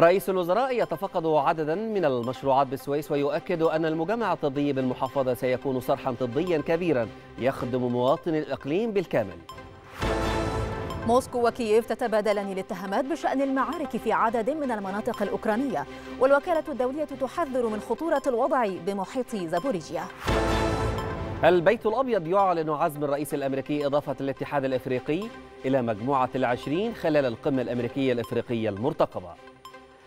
رئيس الوزراء يتفقد عددا من المشروعات بالسويس ويؤكد أن المجمع الطبي بالمحافظة سيكون صرحا طبيا كبيرا يخدم مواطني الإقليم بالكامل موسكو وكييف تتبادلان الاتهامات بشأن المعارك في عدد من المناطق الأوكرانية والوكالة الدولية تحذر من خطورة الوضع بمحيط زابوريجيا البيت الأبيض يعلن عزم الرئيس الأمريكي إضافة الاتحاد الأفريقي إلى مجموعة العشرين خلال القمة الأمريكية الأفريقية المرتقبة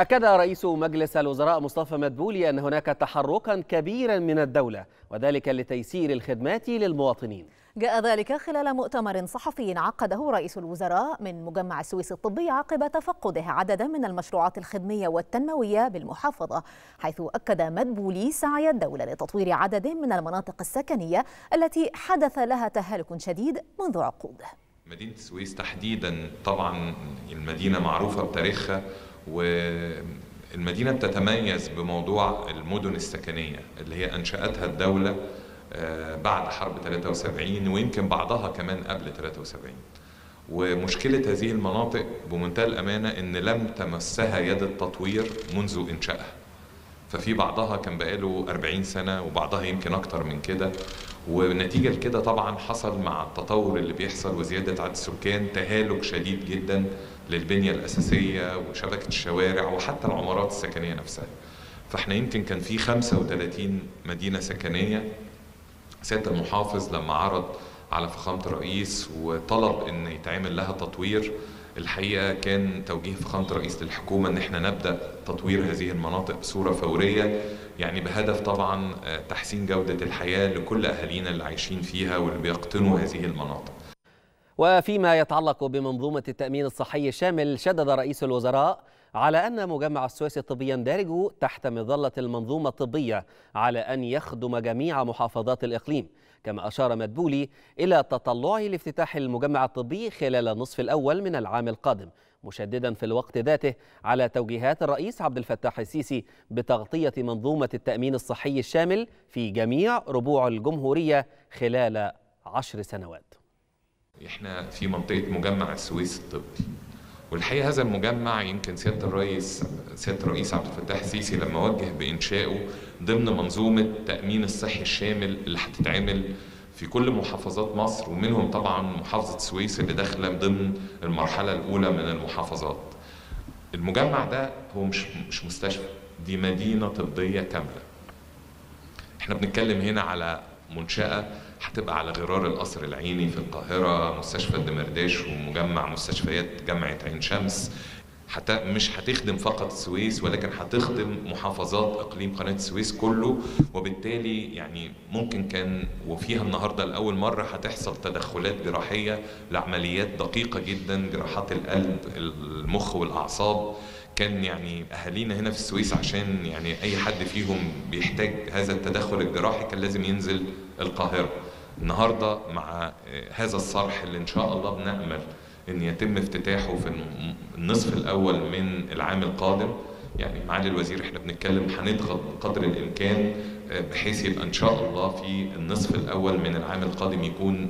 أكد رئيس مجلس الوزراء مصطفى مدبولي أن هناك تحركا كبيرا من الدولة وذلك لتيسير الخدمات للمواطنين جاء ذلك خلال مؤتمر صحفي عقده رئيس الوزراء من مجمع السويس الطبي عقب تفقده عددا من المشروعات الخدمية والتنموية بالمحافظة حيث أكد مدبولي سعي الدولة لتطوير عدد من المناطق السكنية التي حدث لها تهالك شديد منذ عقود مدينة السويس تحديدا طبعا المدينة معروفة بتاريخها والمدينة بتتميز بموضوع المدن السكنية اللي هي أنشأتها الدولة آه، بعد حرب 73 ويمكن بعضها كمان قبل 73 ومشكلة هذه المناطق بمنتهى الأمانة إن لم تمسها يد التطوير منذ إنشائها ففي بعضها كان بقاله 40 سنة وبعضها يمكن أكتر من كده ونتيجة لكده طبعا حصل مع التطور اللي بيحصل وزيادة عدد السكان تهالك شديد جدا للبنيه الاساسيه وشبكه الشوارع وحتى العمارات السكنيه نفسها. فاحنا يمكن كان في 35 مدينه سكنيه سياده المحافظ لما عرض على فخامه الرئيس وطلب ان يتعمل لها تطوير الحقيقه كان توجيه فخامه الرئيس للحكومه ان احنا نبدا تطوير هذه المناطق بصوره فوريه يعني بهدف طبعا تحسين جوده الحياه لكل اهالينا اللي عايشين فيها واللي بيقطنوا هذه المناطق. وفيما يتعلق بمنظومة التأمين الصحي الشامل شدد رئيس الوزراء على أن مجمع السويس الطبي يندرج تحت مظلة المنظومة الطبية على أن يخدم جميع محافظات الإقليم كما أشار مدبولي إلى تطلعه لافتتاح المجمع الطبي خلال النصف الأول من العام القادم مشددا في الوقت ذاته على توجيهات الرئيس عبد الفتاح السيسي بتغطية منظومة التأمين الصحي الشامل في جميع ربوع الجمهورية خلال عشر سنوات احنا في منطقه مجمع السويس الطبي والحقيقه هذا المجمع يمكن سياده الرئيس سياده الرئيس عبد الفتاح السيسي لما وجه بانشائه ضمن منظومه التامين الصحي الشامل اللي هتتعمل في كل محافظات مصر ومنهم طبعا محافظه السويس اللي داخله ضمن المرحله الاولى من المحافظات. المجمع ده هو مش مش مستشفى دي مدينه طبيه كامله. احنا بنتكلم هنا على منشاه هتبقى على غرار القصر العيني في القاهرة مستشفى الدمرداش ومجمع مستشفيات جامعة عين شمس حتى مش هتخدم فقط السويس ولكن هتخدم محافظات اقليم قناه السويس كله وبالتالي يعني ممكن كان وفيها النهارده لاول مره هتحصل تدخلات جراحيه لعمليات دقيقه جدا جراحات القلب المخ والاعصاب كان يعني اهالينا هنا في السويس عشان يعني اي حد فيهم بيحتاج هذا التدخل الجراحي كان لازم ينزل القاهره النهارده مع آه، هذا الصرح اللي ان شاء الله بنامل ان يتم افتتاحه في النصف الاول من العام القادم يعني معالي الوزير احنا بنتكلم هنضغط قدر الامكان آه، بحيث يبقى ان شاء الله في النصف الاول من العام القادم يكون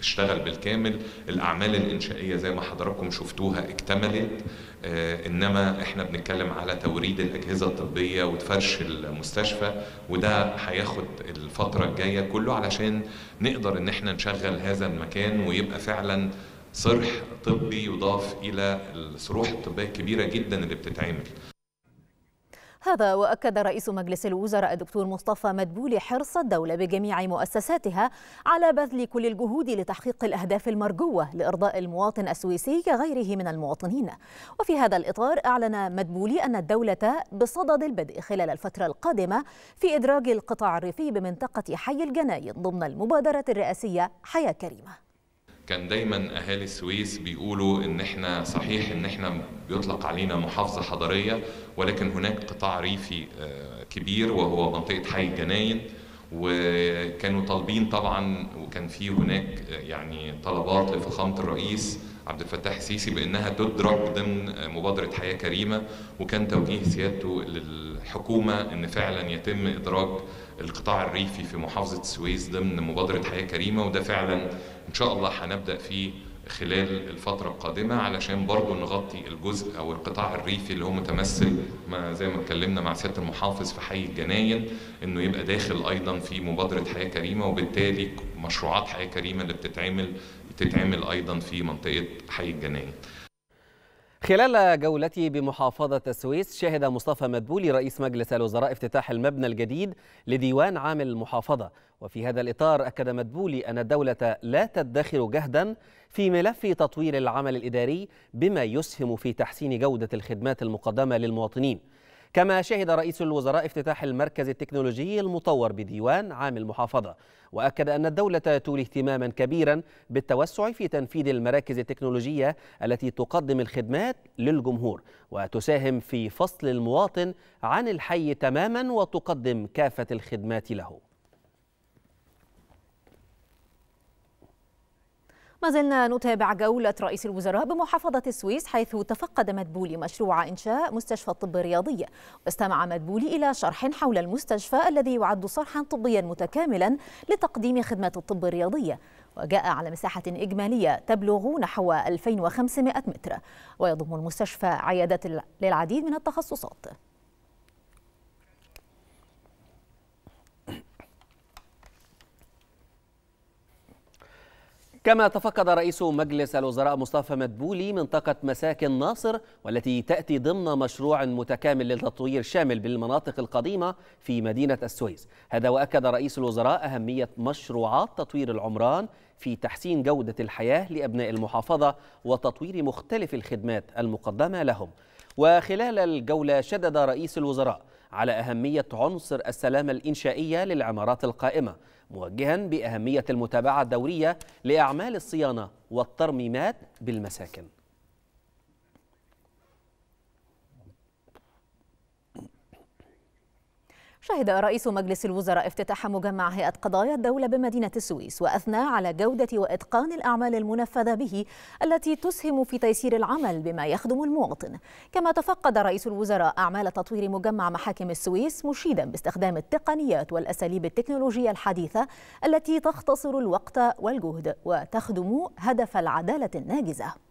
اشتغل بالكامل الاعمال الانشائيه زي ما حضراتكم شفتوها اكتملت آه، انما احنا بنتكلم على توريد الاجهزه الطبيه وفرش المستشفى وده هياخد الفتره الجايه كله علشان نقدر ان احنا نشغل هذا المكان ويبقى فعلا صرح طبي يضاف الى الصروح الطبيه الكبيره جدا اللي بتتعمل هذا وأكد رئيس مجلس الوزراء الدكتور مصطفى مدبولي حرص الدولة بجميع مؤسساتها على بذل كل الجهود لتحقيق الأهداف المرجوة لإرضاء المواطن السويسي كغيره من المواطنين وفي هذا الإطار أعلن مدبولي أن الدولة بصدد البدء خلال الفترة القادمة في إدراج القطاع الريفي بمنطقة حي الجناين ضمن المبادرة الرئاسية حياة كريمة كان دايما اهالي السويس بيقولوا ان احنا صحيح ان احنا بيطلق علينا محافظه حضريه ولكن هناك قطاع ريفي آه، كبير وهو منطقه حي الجناين وكانوا طالبين طبعا وكان في هناك آه، يعني طلبات لفخامه الرئيس عبد الفتاح السيسي بانها تدرج ضمن آه، مبادره حياه كريمه وكان توجيه سيادته للحكومه ان فعلا يتم ادراج القطاع الريفي في محافظة السويس ضمن مبادرة حياة كريمة وده فعلا إن شاء الله هنبدأ فيه خلال الفترة القادمة علشان برضه نغطي الجزء أو القطاع الريفي اللي هو متمثل ما زي ما اتكلمنا مع سيادة المحافظ في حي الجناين إنه يبقى داخل أيضا في مبادرة حياة كريمة وبالتالي مشروعات حياة كريمة اللي بتتعمل بتتعمل أيضا في منطقة حي الجناين. خلال جولته بمحافظة السويس شهد مصطفى مدبولي رئيس مجلس الوزراء افتتاح المبنى الجديد لديوان عام المحافظة وفي هذا الإطار أكد مدبولي أن الدولة لا تدخر جهدا في ملف تطوير العمل الإداري بما يسهم في تحسين جودة الخدمات المقدمة للمواطنين كما شهد رئيس الوزراء افتتاح المركز التكنولوجي المطور بديوان عام المحافظة وأكد أن الدولة تولي اهتماما كبيرا بالتوسع في تنفيذ المراكز التكنولوجية التي تقدم الخدمات للجمهور وتساهم في فصل المواطن عن الحي تماما وتقدم كافة الخدمات له ما زلنا نتابع جولة رئيس الوزراء بمحافظة السويس حيث تفقد مدبولي مشروع إنشاء مستشفى طب رياضي واستمع مدبولي إلى شرح حول المستشفى الذي يعد صرحا طبيا متكاملا لتقديم خدمات الطب الرياضية وجاء على مساحة إجمالية تبلغ نحو 2500 متر ويضم المستشفى عيادات للعديد من التخصصات كما تفقد رئيس مجلس الوزراء مصطفى مدبولي منطقة مساكن ناصر والتي تأتي ضمن مشروع متكامل للتطوير شامل بالمناطق القديمة في مدينة السويس هذا وأكد رئيس الوزراء أهمية مشروعات تطوير العمران في تحسين جودة الحياة لأبناء المحافظة وتطوير مختلف الخدمات المقدمة لهم وخلال الجولة شدد رئيس الوزراء على أهمية عنصر السلامة الإنشائية للعمارات القائمة موجها بأهمية المتابعة الدورية لأعمال الصيانة والترميمات بالمساكن شهد رئيس مجلس الوزراء افتتاح مجمع هيئة قضايا الدولة بمدينة السويس وأثنى على جودة وإتقان الأعمال المنفذة به التي تسهم في تيسير العمل بما يخدم المواطن كما تفقد رئيس الوزراء أعمال تطوير مجمع محاكم السويس مشيدا باستخدام التقنيات والأساليب التكنولوجية الحديثة التي تختصر الوقت والجهد وتخدم هدف العدالة الناجزة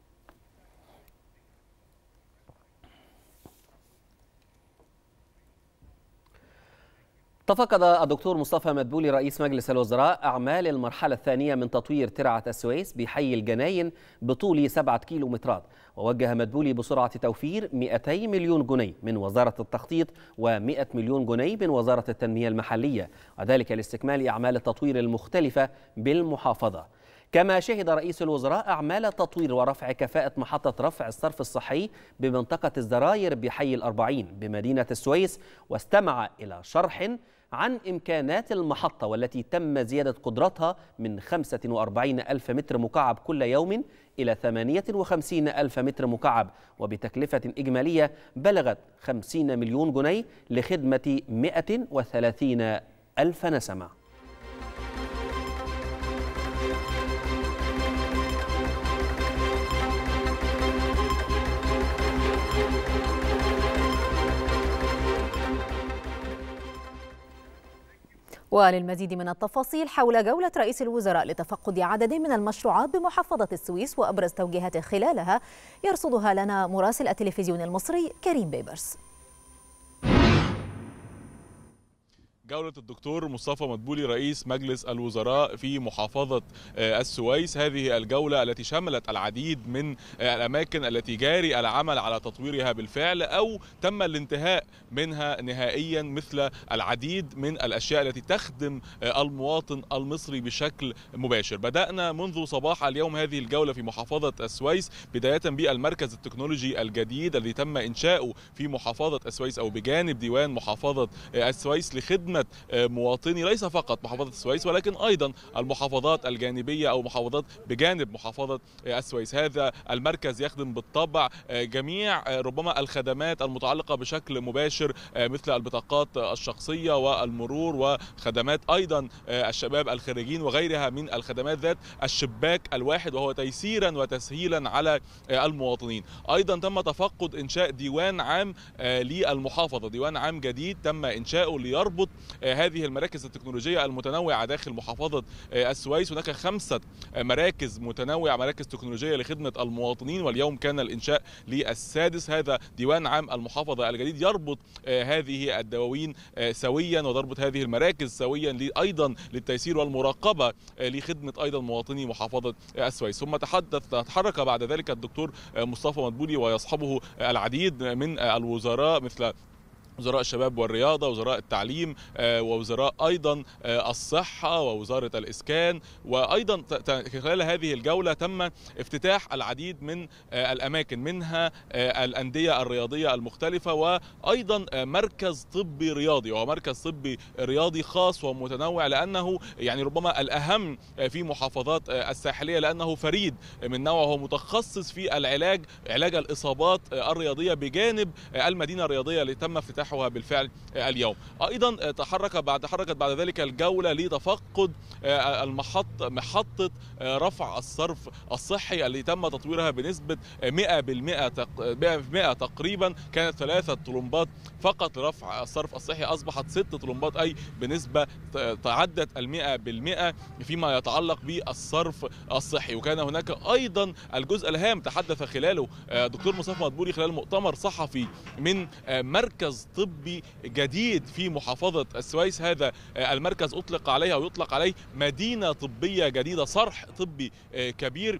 تفقد الدكتور مصطفى مدبولي رئيس مجلس الوزراء أعمال المرحلة الثانية من تطوير ترعة السويس بحي الجناين بطول 7 كيلومترات ووجه مدبولي بسرعة توفير 200 مليون جنيه من وزارة التخطيط و100 مليون جنيه من وزارة التنمية المحلية وذلك لاستكمال أعمال التطوير المختلفة بالمحافظة كما شهد رئيس الوزراء أعمال تطوير ورفع كفاءة محطة رفع الصرف الصحي بمنطقة الزراير بحي الأربعين بمدينة السويس واستمع إلى شرح عن إمكانات المحطة والتي تم زيادة قدرتها من 45 ألف متر مكعب كل يوم إلى 58 ألف متر مكعب وبتكلفة إجمالية بلغت 50 مليون جنيه لخدمة 130 ألف نسمة وللمزيد من التفاصيل حول جولة رئيس الوزراء لتفقد عدد من المشروعات بمحافظة السويس وأبرز توجيهاته خلالها يرصدها لنا مراسل التلفزيون المصري كريم بيبرس جولة الدكتور مصطفى مدبولي رئيس مجلس الوزراء في محافظة آه، السويس هذه الجولة التي شملت العديد من آه، الأماكن التي جاري العمل على تطويرها بالفعل أو تم الانتهاء منها نهائيا مثل العديد من الأشياء التي تخدم آه، المواطن المصري بشكل مباشر بدأنا منذ صباح اليوم هذه الجولة في محافظة السويس بداية بالمركز التكنولوجي الجديد الذي تم إنشاؤه في محافظة السويس أو بجانب ديوان محافظة السويس لخدمة خدمة آه، مواطني ليس فقط محافظة السويس ولكن أيضا المحافظات الجانبية أو محافظات بجانب محافظة آه، السويس هذا المركز يخدم بالطبع آه، جميع ربما الخدمات المتعلقة بشكل مباشر مثل البطاقات الشخصية والمرور وخدمات أيضا الشباب الخريجين وغيرها من الخدمات ذات الشباك الواحد وهو تيسيرا وتسهيلا على المواطنين أيضا تم تفقد إنشاء ديوان عام للمحافظة ديوان عام جديد تم إنشاؤه ليربط آه، هذه المراكز التكنولوجيه المتنوعه داخل محافظه آه، السويس هناك خمسه مراكز متنوعه مراكز تكنولوجيه لخدمه المواطنين واليوم كان الانشاء للسادس هذا ديوان عام المحافظه الجديد يربط آه، هذه الدواوين سويا وتربط هذه المراكز سويا ايضا للتيسير والمراقبه لخدمه ايضا مواطني محافظه السويس ثم تحدث تحرك بعد ذلك الدكتور مصطفى مدبولي ويصحبه العديد من الوزراء مثل وزراء الشباب والرياضة وزراء التعليم آه، ووزراء أيضا آه، الصحة ووزارة الإسكان وأيضا خلال هذه الجولة تم افتتاح العديد من آه، الأماكن منها الأندية الرياضية المختلفة وأيضا مركز طبي رياضي وهو مركز طبي رياضي خاص ومتنوع لأنه يعني ربما الأهم في محافظات الساحلية لأنه فريد من نوعه متخصص في العلاج علاج الإصابات الرياضية بجانب المدينة الرياضية اللي تم افتتاحها نحوها بالفعل اليوم ايضا آه، تحرك بعد تحركت بعد ذلك الجوله لتفقد آه، المحط محطه آه، رفع الصرف الصحي التي تم تطويرها بنسبه 100% 100 تقريبا كانت ثلاثه طلمبات فقط لرفع الصرف الصحي اصبحت ست طلمبات اي بنسبه تعدت ال 100% فيما يتعلق بالصرف الصحي وكان هناك ايضا الجزء الهام تحدث خلاله دكتور مصطفى مدبولي خلال مؤتمر صحفي من مركز طبي جديد في محافظة السويس هذا المركز أطلق عليه أو يطلق عليه مدينة طبية جديدة صرح طبي كبير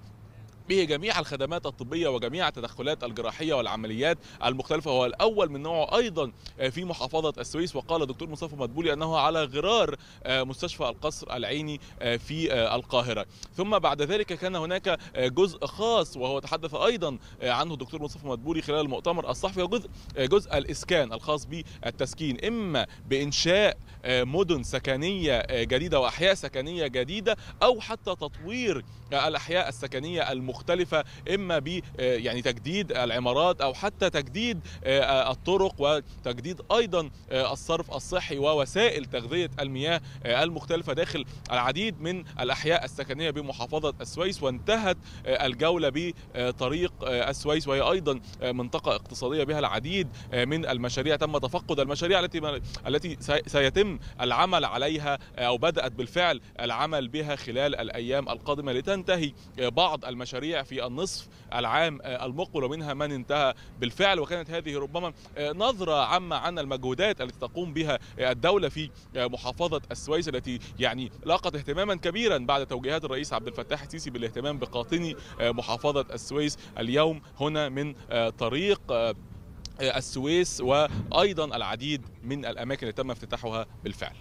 به جميع الخدمات الطبية وجميع التدخلات الجراحية والعمليات المختلفة هو الأول من نوعه أيضا في محافظة السويس وقال دكتور مصطفى مدبولي أنه على غرار آه، مستشفى القصر العيني آه، في آه، القاهرة ثم بعد ذلك كان هناك جزء خاص وهو تحدث أيضا عنه الدكتور مصطفى مدبولي خلال المؤتمر الصحفي وجزء جزء الإسكان الخاص بالتسكين إما بإنشاء مدن سكنية جديدة وأحياء سكنية جديدة أو حتى تطوير الأحياء السكنية المختلفة مختلفه اما ب آه، يعني تجديد العمارات او حتى تجديد آه، آه، الطرق وتجديد ايضا الصرف الصحي ووسائل تغذيه المياه المختلفه داخل العديد من الاحياء السكنيه بمحافظه السويس وانتهت الجوله بطريق السويس وهي ايضا منطقه اقتصاديه بها العديد من المشاريع تم تفقد المشاريع التي التي سيتم العمل عليها او بدات بالفعل العمل بها خلال الايام القادمه لتنتهي بعض المشاريع المشاريع في النصف العام آه، المقبل ومنها من انتهى بالفعل وكانت هذه ربما آه، نظرة عامة عن المجهودات التي تقوم بها آه، الدولة في محافظة السويس التي يعني لاقت اهتماما كبيرا بعد توجيهات الرئيس عبد الفتاح السيسي بالاهتمام بقاطني محافظة السويس اليوم هنا من طريق السويس وايضا العديد من الاماكن التي تم افتتاحها بالفعل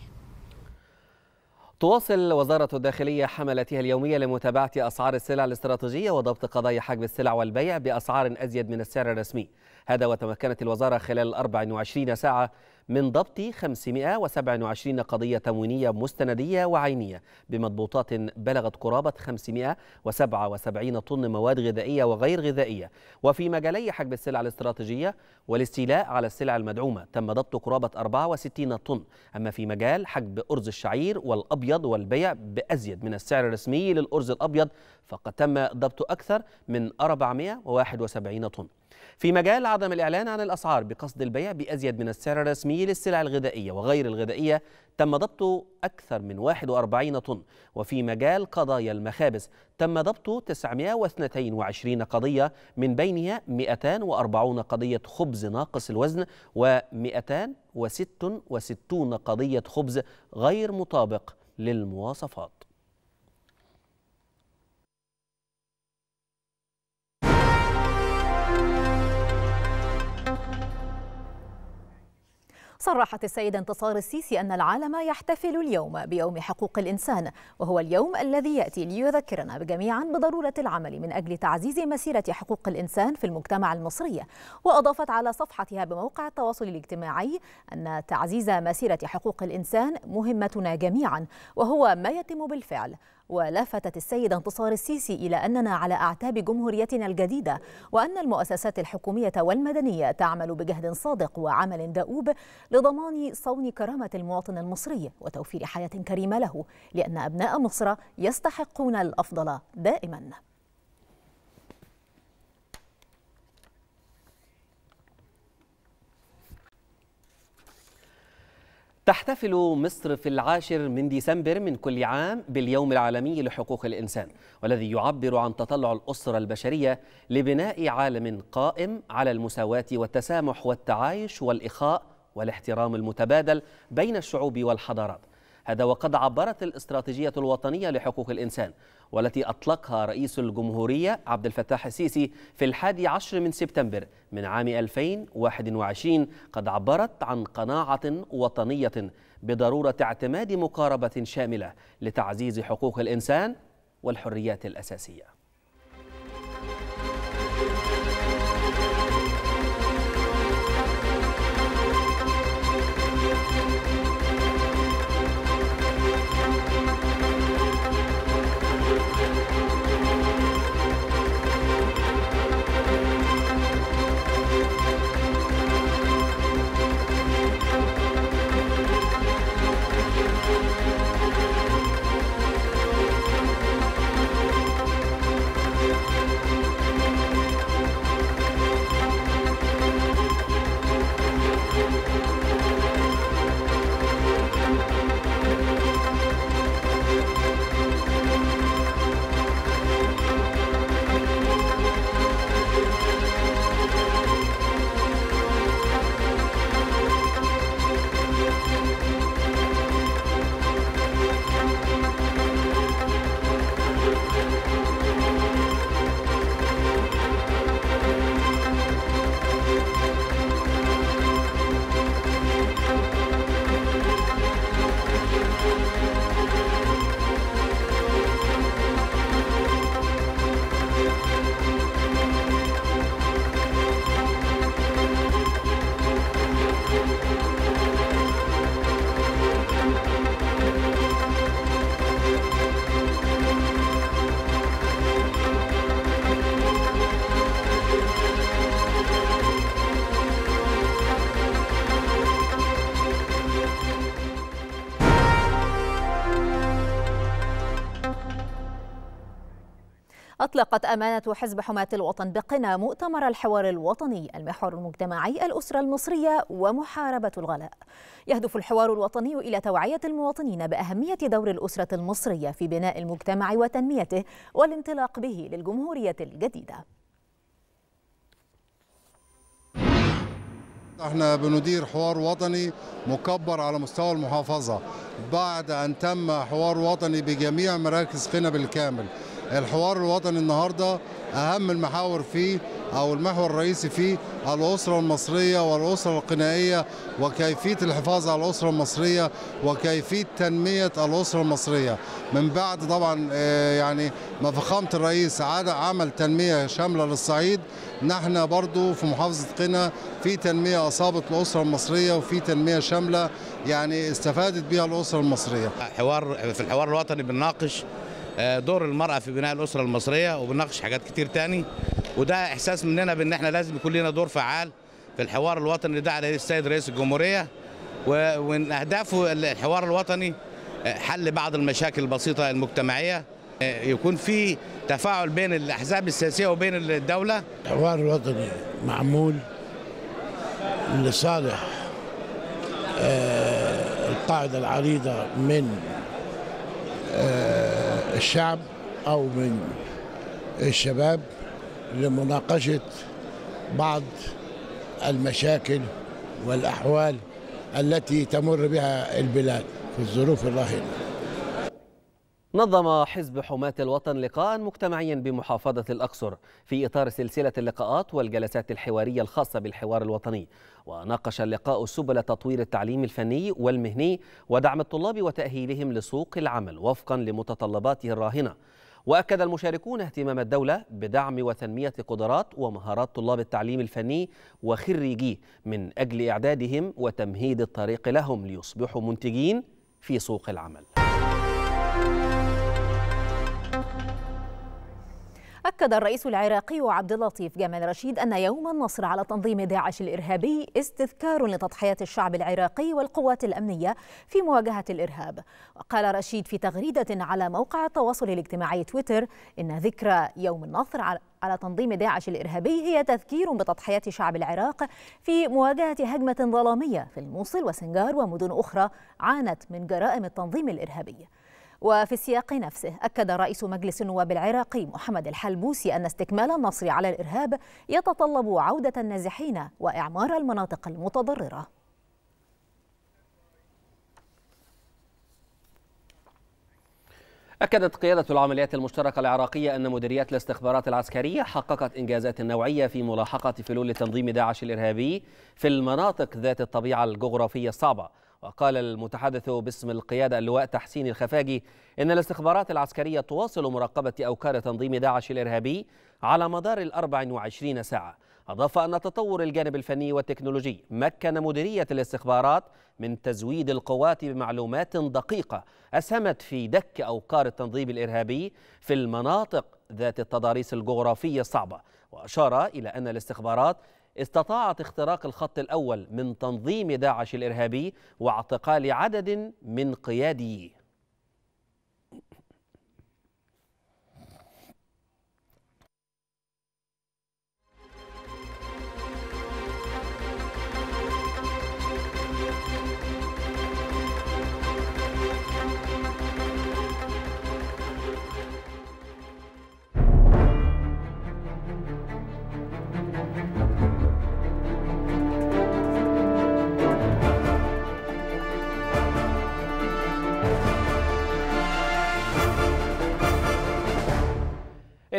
تواصل وزارة الداخلية حملتها اليومية لمتابعة أسعار السلع الاستراتيجية وضبط قضايا حجب السلع والبيع بأسعار أزيد من السعر الرسمي هذا وتمكنت الوزارة خلال 24 ساعة من ضبط 527 قضية تموينية مستندية وعينية بمضبوطات بلغت قرابة 577 طن مواد غذائية وغير غذائية وفي مجالي حجب السلع الاستراتيجية والاستيلاء على السلع المدعومة تم ضبط قرابة 64 طن أما في مجال حجب أرز الشعير والأبيض والبيع بأزيد من السعر الرسمي للأرز الأبيض فقد تم ضبط أكثر من 471 طن في مجال عدم الإعلان عن الأسعار بقصد البيع بأزيد من السعر الرسمي للسلع الغذائية وغير الغذائية تم ضبط أكثر من 41 طن وفي مجال قضايا المخابز تم ضبط 922 قضية من بينها 240 قضية خبز ناقص الوزن و266 قضية خبز غير مطابق للمواصفات صرحت السيدة انتصار السيسي أن العالم يحتفل اليوم بيوم حقوق الإنسان وهو اليوم الذي يأتي ليذكرنا جميعا بضرورة العمل من أجل تعزيز مسيرة حقوق الإنسان في المجتمع المصري وأضافت على صفحتها بموقع التواصل الاجتماعي أن تعزيز مسيرة حقوق الإنسان مهمتنا جميعا وهو ما يتم بالفعل ولفتت السيدة انتصار السيسي إلى أننا على أعتاب جمهوريتنا الجديدة وأن المؤسسات الحكومية والمدنية تعمل بجهد صادق وعمل دؤوب لضمان صون كرامة المواطن المصري وتوفير حياة كريمة له لأن أبناء مصر يستحقون الأفضل دائماً تحتفل مصر في العاشر من ديسمبر من كل عام باليوم العالمي لحقوق الإنسان والذي يعبر عن تطلع الأسرة البشرية لبناء عالم قائم على المساواة والتسامح والتعايش والإخاء والاحترام المتبادل بين الشعوب والحضارات هذا وقد عبرت الاستراتيجية الوطنية لحقوق الإنسان والتي أطلقها رئيس الجمهورية عبد الفتاح السيسي في الحادي عشر من سبتمبر من عام 2021 قد عبرت عن قناعة وطنية بضرورة اعتماد مقاربة شاملة لتعزيز حقوق الإنسان والحريات الأساسية أطلقت أمانة حزب حماة الوطن بقنا مؤتمر الحوار الوطني المحور المجتمعي الأسرة المصرية ومحاربة الغلاء يهدف الحوار الوطني إلى توعية المواطنين بأهمية دور الأسرة المصرية في بناء المجتمع وتنميته والانطلاق به للجمهورية الجديدة احنا بندير حوار وطني مكبر على مستوى المحافظة بعد أن تم حوار وطني بجميع مراكز قنا بالكامل الحوار الوطني النهارده اهم المحاور فيه او المحور الرئيسي فيه الاسره المصريه والاسره القنائيه وكيفيه الحفاظ على الاسره المصريه وكيفيه تنميه الاسره المصريه من بعد طبعا آه، يعني ما فخامه الرئيس عمل تنميه شامله للصعيد نحن برضو في محافظه قنا في تنميه اصابت الاسره المصريه وفي تنميه شامله يعني استفادت بها الاسره المصريه حوار في الحوار الوطني بنناقش آه، دور المرأة في بناء الأسرة المصرية وبنناقش حاجات كتير تاني وده إحساس مننا بأن احنا لازم يكون لنا دور فعال في الحوار الوطني ده على السيد رئيس الجمهورية ومن أهدافه الحوار الوطني آه، حل بعض المشاكل البسيطة المجتمعية آه، يكون في تفاعل بين الأحزاب السياسية وبين الدولة الحوار الوطني معمول لصالح القاعدة العريضة من الشعب أو من الشباب لمناقشة بعض المشاكل والأحوال التي تمر بها البلاد في الظروف الراهنه نظم حزب حماة الوطن لقاء مجتمعيا بمحافظة الأقصر في إطار سلسلة اللقاءات والجلسات الحوارية الخاصة بالحوار الوطني وناقش اللقاء سبل تطوير التعليم الفني والمهني ودعم الطلاب وتأهيلهم لسوق العمل وفقا لمتطلباته الراهنة وأكد المشاركون اهتمام الدولة بدعم وتنمية قدرات ومهارات طلاب التعليم الفني وخريجيه من أجل إعدادهم وتمهيد الطريق لهم ليصبحوا منتجين في سوق العمل أكد الرئيس العراقي عبد اللطيف جمال رشيد أن يوم النصر على تنظيم داعش الإرهابي استذكار لتضحية الشعب العراقي والقوات الأمنية في مواجهة الإرهاب وقال رشيد في تغريدة على موقع التواصل الاجتماعي تويتر إن ذكرى يوم النصر على على تنظيم داعش الإرهابي هي تذكير بتضحية شعب العراق في مواجهة هجمة ظلامية في الموصل وسنجار ومدن أخرى عانت من جرائم التنظيم الإرهابي وفي السياق نفسه أكد رئيس مجلس النواب العراقي محمد الحلبوسي أن استكمال النصر على الإرهاب يتطلب عودة النازحين وإعمار المناطق المتضررة أكدت قيادة العمليات المشتركة العراقية أن مديريات الاستخبارات العسكرية حققت إنجازات نوعية في ملاحقة فلول تنظيم داعش الإرهابي في المناطق ذات الطبيعة الجغرافية الصعبة وقال المتحدث باسم القيادة اللواء تحسين الخفاجي إن الاستخبارات العسكرية تواصل مراقبة أوكار تنظيم داعش الإرهابي على مدار ال 24 ساعة أضاف أن تطور الجانب الفني والتكنولوجي مكن مديرية الاستخبارات من تزويد القوات بمعلومات دقيقة أسهمت في دك أوكار التنظيم الإرهابي في المناطق ذات التضاريس الجغرافية الصعبة وأشار إلى أن الاستخبارات استطاعت اختراق الخط الأول من تنظيم داعش الإرهابي واعتقال عدد من قياديه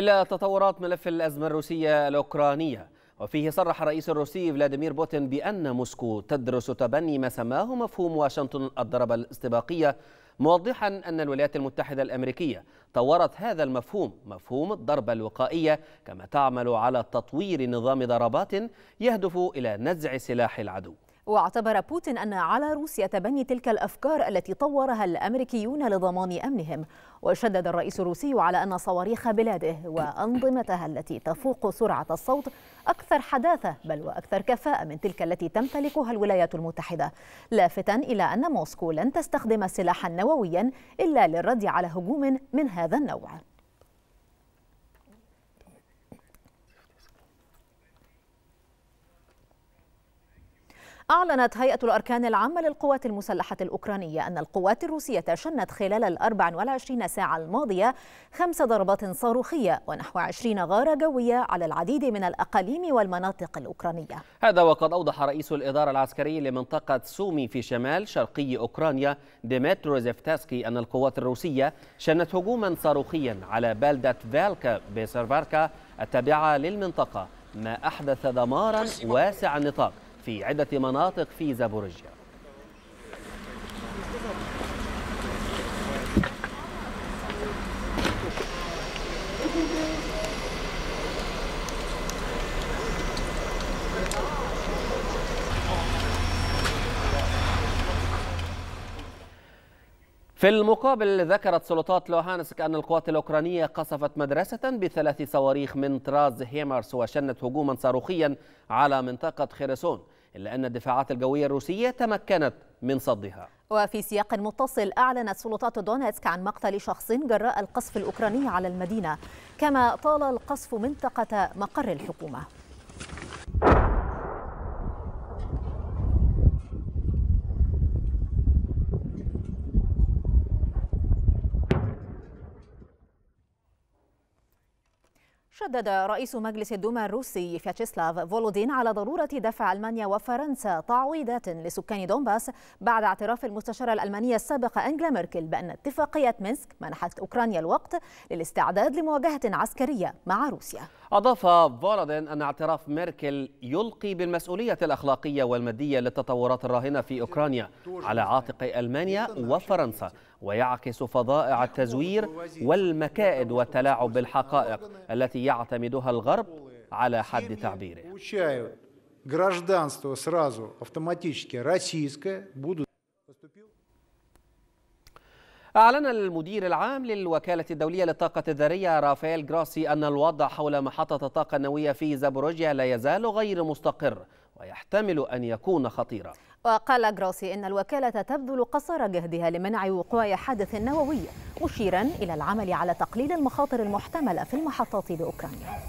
إلى تطورات ملف الأزمة الروسية الأوكرانية وفيه صرح الرئيس الروسي فلاديمير بوتين بأن موسكو تدرس تبني ما سماه مفهوم واشنطن الضربة الاستباقية موضحا أن الولايات المتحدة الأمريكية طورت هذا المفهوم مفهوم الضربة الوقائية كما تعمل على تطوير نظام ضربات يهدف إلى نزع سلاح العدو واعتبر بوتين أن على روسيا تبني تلك الأفكار التي طورها الأمريكيون لضمان أمنهم وشدد الرئيس الروسي على أن صواريخ بلاده وأنظمتها التي تفوق سرعة الصوت أكثر حداثة بل وأكثر كفاءة من تلك التي تمتلكها الولايات المتحدة لافتا إلى أن موسكو لن تستخدم سلاحا نوويا إلا للرد على هجوم من هذا النوع أعلنت هيئة الأركان العامة للقوات المسلحة الأوكرانية أن القوات الروسية شنت خلال ال 24 ساعة الماضية خمس ضربات صاروخية ونحو 20 غارة جوية على العديد من الأقاليم والمناطق الأوكرانية هذا وقد أوضح رئيس الإدارة العسكرية لمنطقة سومي في شمال شرقي أوكرانيا ديمترو زيفتاسكي أن القوات الروسية شنت هجوما صاروخيا على بلدة فالكا بسرفاركا التابعة للمنطقة ما أحدث دمارا واسع النطاق في عدة مناطق في زابورجيا في المقابل ذكرت سلطات لوهانسك أن القوات الأوكرانية قصفت مدرسة بثلاث صواريخ من طراز هيمرس وشنت هجوما صاروخيا على منطقة خيرسون إلا أن الدفاعات الجوية الروسية تمكنت من صدها وفي سياق متصل أعلنت سلطات دونتسك عن مقتل شخص جراء القصف الأوكراني على المدينة كما طال القصف منطقة مقر الحكومة شدد رئيس مجلس الدوما الروسي فياتشيسلاف فولودين على ضرورة دفع ألمانيا وفرنسا تعويضات لسكان دونباس بعد اعتراف المستشارة الألمانية السابقة أنجلا ميركل بأن اتفاقية مينسك منحت أوكرانيا الوقت للاستعداد لمواجهة عسكرية مع روسيا أضاف فولودين أن اعتراف ميركل يلقي بالمسؤولية الأخلاقية والمادية للتطورات الراهنة في أوكرانيا على عاتق ألمانيا وفرنسا ويعكس فظائع التزوير والمكائد والتلاعب بالحقائق التي يعتمدها الغرب على حد تعبيره أعلن المدير العام للوكالة الدولية للطاقة الذرية رافائيل جراسي أن الوضع حول محطة الطاقة النووية في زابوروجيا لا يزال غير مستقر ويحتمل أن يكون خطيرا وقال جروسي إن الوكالة تبذل قصارى جهدها لمنع وقوع حادث نووي مشيرا إلى العمل على تقليل المخاطر المحتملة في المحطات بأوكرانيا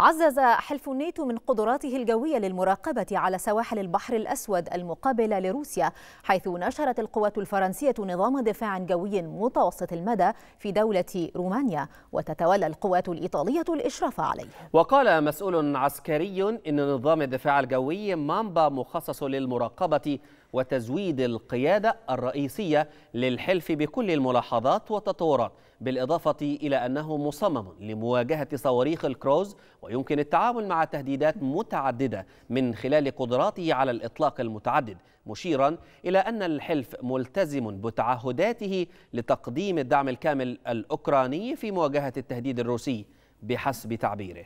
عزز حلف الناتو من قدراته الجوية للمراقبة على سواحل البحر الأسود المقابلة لروسيا حيث نشرت القوات الفرنسية نظام دفاع جوي متوسط المدى في دولة رومانيا وتتولى القوات الإيطالية الإشراف عليه وقال مسؤول عسكري إن نظام الدفاع الجوي مامبا مخصص للمراقبة وتزويد القيادة الرئيسية للحلف بكل الملاحظات والتطورات بالإضافة إلى أنه مصمم لمواجهة صواريخ الكروز ويمكن التعامل مع تهديدات متعددة من خلال قدراته على الإطلاق المتعدد مشيرا إلى أن الحلف ملتزم بتعهداته لتقديم الدعم الكامل الأوكراني في مواجهة التهديد الروسي بحسب تعبيره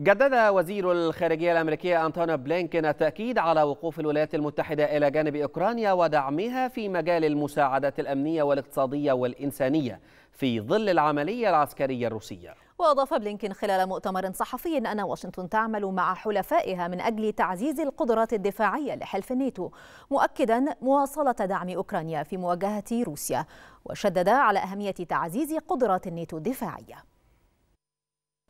جدد وزير الخارجية الأمريكية أنتونا بلينكن التأكيد على وقوف الولايات المتحدة إلى جانب أوكرانيا ودعمها في مجال المساعدات الأمنية والاقتصادية والإنسانية في ظل العملية العسكرية الروسية وأضاف بلينكن خلال مؤتمر صحفي أن واشنطن تعمل مع حلفائها من أجل تعزيز القدرات الدفاعية لحلف الناتو مؤكدا مواصلة دعم أوكرانيا في مواجهة روسيا وشدد على أهمية تعزيز قدرات الناتو الدفاعية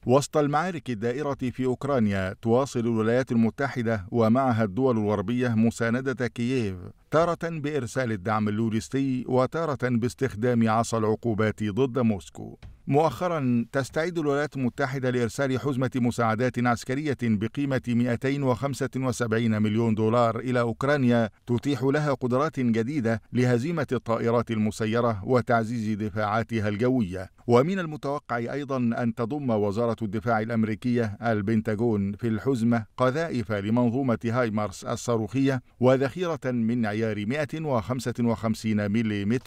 وسط المعارك الدائرة في أوكرانيا تواصل الولايات المتحدة ومعها الدول الغربية مساندة كييف تارة بإرسال الدعم اللوجستي وتارة باستخدام عصا العقوبات ضد موسكو. مؤخرا تستعد الولايات المتحدة لإرسال حزمة مساعدات عسكرية بقيمة 275 مليون دولار إلى أوكرانيا تتيح لها قدرات جديدة لهزيمة الطائرات المسيرة وتعزيز دفاعاتها الجوية ومن المتوقع أيضا أن تضم وزارة الدفاع الأمريكية البنتاجون في الحزمة قذائف لمنظومة هايمارس الصاروخية وذخيرة من عيادات مليار 155 ملم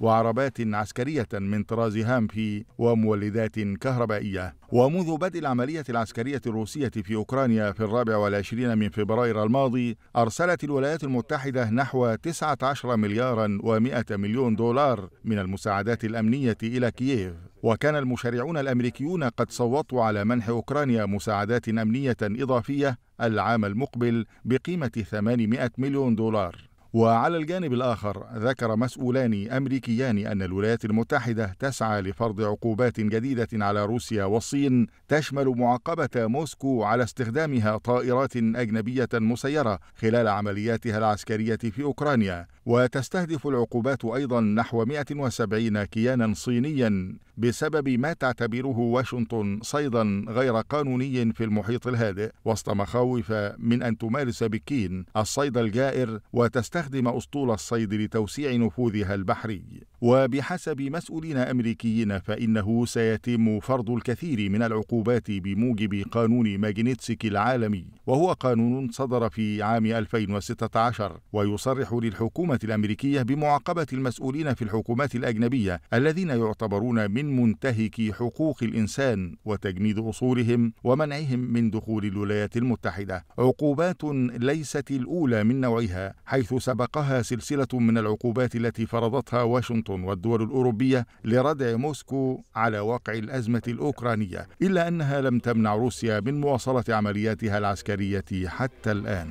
وعربات عسكرية من طراز هامفي ومولدات كهربائية ومنذ بدء العملية العسكرية الروسية في أوكرانيا في الرابع والعشرين من فبراير الماضي أرسلت الولايات المتحدة نحو 19 مليارا و100 مليون دولار من المساعدات الأمنية إلى كييف وكان المشرعون الامريكيون قد صوتوا على منح اوكرانيا مساعدات امنيه اضافيه العام المقبل بقيمه 800 مليون دولار وعلى الجانب الآخر ذكر مسؤولان أمريكيان أن الولايات المتحدة تسعى لفرض عقوبات جديدة على روسيا والصين تشمل معاقبة موسكو على استخدامها طائرات أجنبية مسيرة خلال عملياتها العسكرية في أوكرانيا وتستهدف العقوبات أيضا نحو 170 كيانا صينيا بسبب ما تعتبره واشنطن صيدا غير قانوني في المحيط الهادئ وسط مخاوف من أن تمارس بكين الصيد الجائر وتستخدم تستخدم أسطول الصيد لتوسيع نفوذها البحري وبحسب مسؤولين أمريكيين فإنه سيتم فرض الكثير من العقوبات بموجب قانون ماجنيتسكي العالمي وهو قانون صدر في عام 2016 ويصرح للحكومة الأمريكية بمعاقبة المسؤولين في الحكومات الأجنبية الذين يعتبرون من منتهكي حقوق الإنسان وتجنيد أصولهم ومنعهم من دخول الولايات المتحدة عقوبات ليست الأولى من نوعها حيث سبقها سلسلة من العقوبات التي فرضتها واشنطن والدول الأوروبية لردع موسكو على واقع الأزمة الأوكرانية إلا أنها لم تمنع روسيا من مواصلة عملياتها العسكرية حتى الآن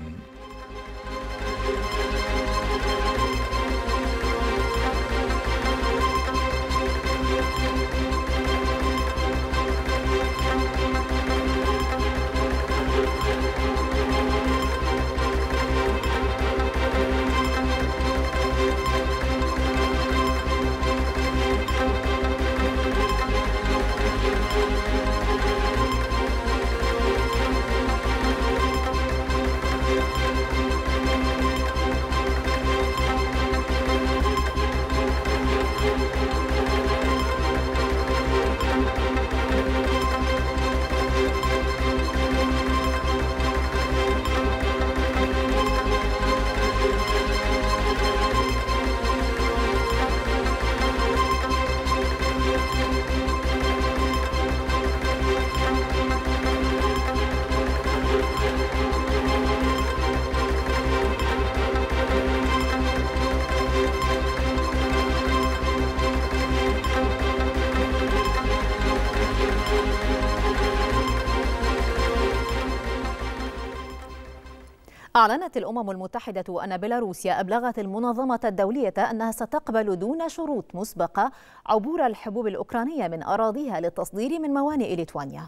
أعلنت الأمم المتحدة أن بيلاروسيا أبلغت المنظمة الدولية أنها ستقبل دون شروط مسبقة عبور الحبوب الأوكرانية من أراضيها للتصدير من موانئ ليتوانيا